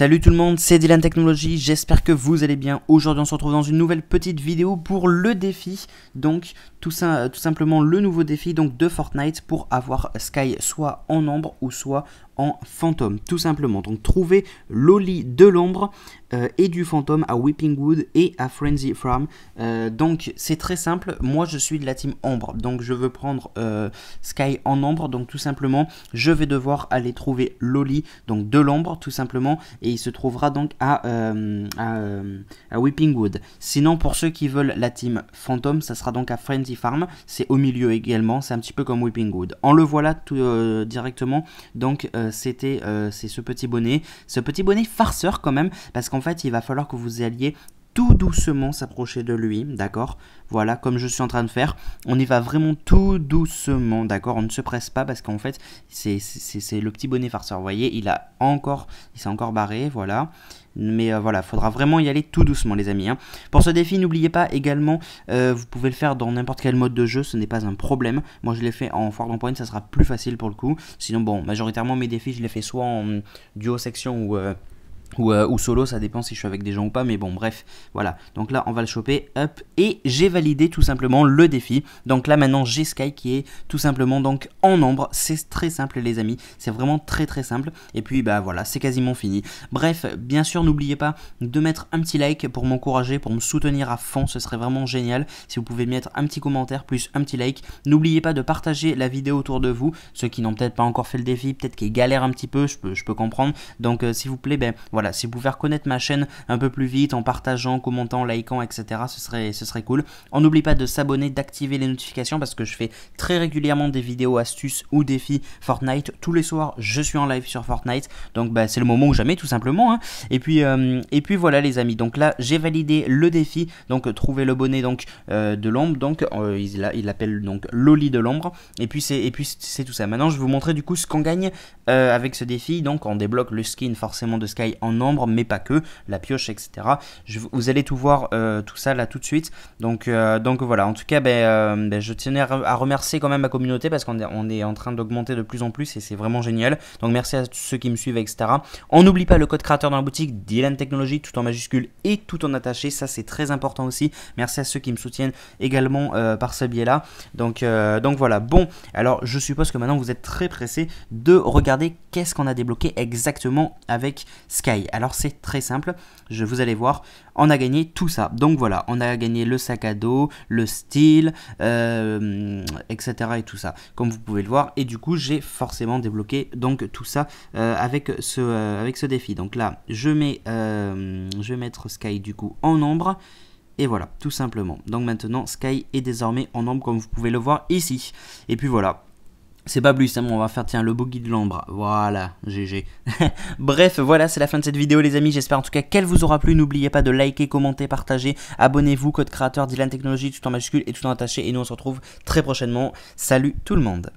Salut tout le monde, c'est Dylan Technologie. j'espère que vous allez bien. Aujourd'hui on se retrouve dans une nouvelle petite vidéo pour le défi, donc tout, ça, tout simplement le nouveau défi donc de Fortnite pour avoir Sky soit en ombre ou soit en fantôme, tout simplement. Donc trouver Loli de l'ombre euh, et du fantôme à Weeping Wood et à Frenzy Farm. Euh, donc c'est très simple, moi je suis de la team ombre, donc je veux prendre euh, Sky en ombre, donc tout simplement je vais devoir aller trouver Loli, donc de l'ombre tout simplement, et il se trouvera donc à, Weeping Wood. Sinon pour ceux qui veulent la team fantôme, ça sera donc à Frenzy Farm, c'est au milieu également, c'est un petit peu comme Weeping Wood. On le voit là tout, directement, donc euh, c'était euh, c'est ce petit bonnet, ce petit bonnet farceur quand même, parce qu'en fait il va falloir que vous alliez tout doucement s'approcher de lui, d'accord Voilà, comme je suis en train de faire, on y va vraiment tout doucement, d'accord On ne se presse pas parce qu'en fait, c'est le petit bonnet farceur, vous voyez Il a encore, il s'est encore barré, voilà. Mais voilà, euh, voilà, faudra vraiment y aller tout doucement les amis. Hein. Pour ce défi, n'oubliez pas également, euh, vous pouvez le faire dans n'importe quel mode de jeu, ce n'est pas un problème. Moi je l'ai fait en foire Point, ça sera plus facile pour le coup. Sinon bon, majoritairement mes défis, je les fais soit en duo section ou... Euh, euh, ou, solo, ça dépend si je suis avec des gens ou pas, mais bon, bref, voilà. Donc là, on va le choper, hop, et j'ai validé tout simplement le défi. Donc là, maintenant, j'ai Sky qui est tout simplement donc en nombre. C'est très simple, les amis, c'est vraiment très très simple. Et puis, bah voilà, c'est quasiment fini. Bref, bien sûr, n'oubliez pas de mettre un petit like pour m'encourager, pour me soutenir à fond, ce serait vraiment génial. Si vous pouvez mettre un petit commentaire plus un petit like. N'oubliez pas de partager la vidéo autour de vous, ceux qui n'ont peut-être pas encore fait le défi, peut-être qu'ils galèrent un petit peu, je peux, comprendre. Donc, euh, s'il vous plaît, ben voilà voilà, si vous pouvez connaître ma chaîne un peu plus vite en partageant, commentant, likant, etc., ce serait, ce serait cool. On n'oublie pas de s'abonner, d'activer les notifications parce que je fais très régulièrement des vidéos astuces ou défis Fortnite. Tous les soirs, je suis en live sur Fortnite, donc bah, c'est le moment ou jamais, tout simplement. Hein. Et, puis, euh, et puis voilà, les amis, donc là, j'ai validé le défi, donc trouver le bonnet donc, euh, de l'ombre, donc euh, il, l'appelle, donc Loli de l'ombre, et puis c'est tout ça. Maintenant, je vais vous montrer du coup ce qu'on gagne avec ce défi, donc on débloque le skin forcément de Sky en nombre mais pas que, la pioche, etc. vous allez tout voir, euh, tout ça là tout de suite. Donc, euh, donc voilà, en tout cas, ben, euh, ben je tenais à remercier quand même ma communauté parce qu'on est, en train d'augmenter de plus en plus et c'est vraiment génial. Donc merci à tous ceux qui me suivent, etc. On n'oublie pas le code créateur dans la boutique, Dylan Technology, tout en majuscule et tout en attaché, ça c'est très important aussi. Merci à ceux qui me soutiennent également par ce biais-là. Donc, donc voilà, bon, alors je suppose que maintenant vous êtes très pressé de regarder qu'est-ce qu'on a débloqué exactement avec Sky. Alors c'est très simple, je vous allez voir, on a gagné tout ça. Donc voilà, on a gagné le sac à dos, le style, euh, etc. et tout ça, comme vous pouvez le voir. Et du coup, j'ai forcément débloqué donc tout ça euh, avec, ce, euh, avec ce défi. Donc là, je, mets, je vais mettre Sky du coup en ombre. Et voilà, tout simplement. Donc maintenant, Sky est désormais en ombre, comme vous pouvez le voir ici. Et puis voilà, c'est pas bon, hein, on va faire tiens le guide de l'ombre. Voilà, GG. Bref, voilà, c'est la fin de cette vidéo les amis. J'espère en tout cas qu'elle vous aura plu. N'oubliez pas de liker, commenter, partager, abonnez-vous, code créateur Dylan Technologie tout en majuscule et tout en attaché et nous on se retrouve très prochainement. Salut tout le monde.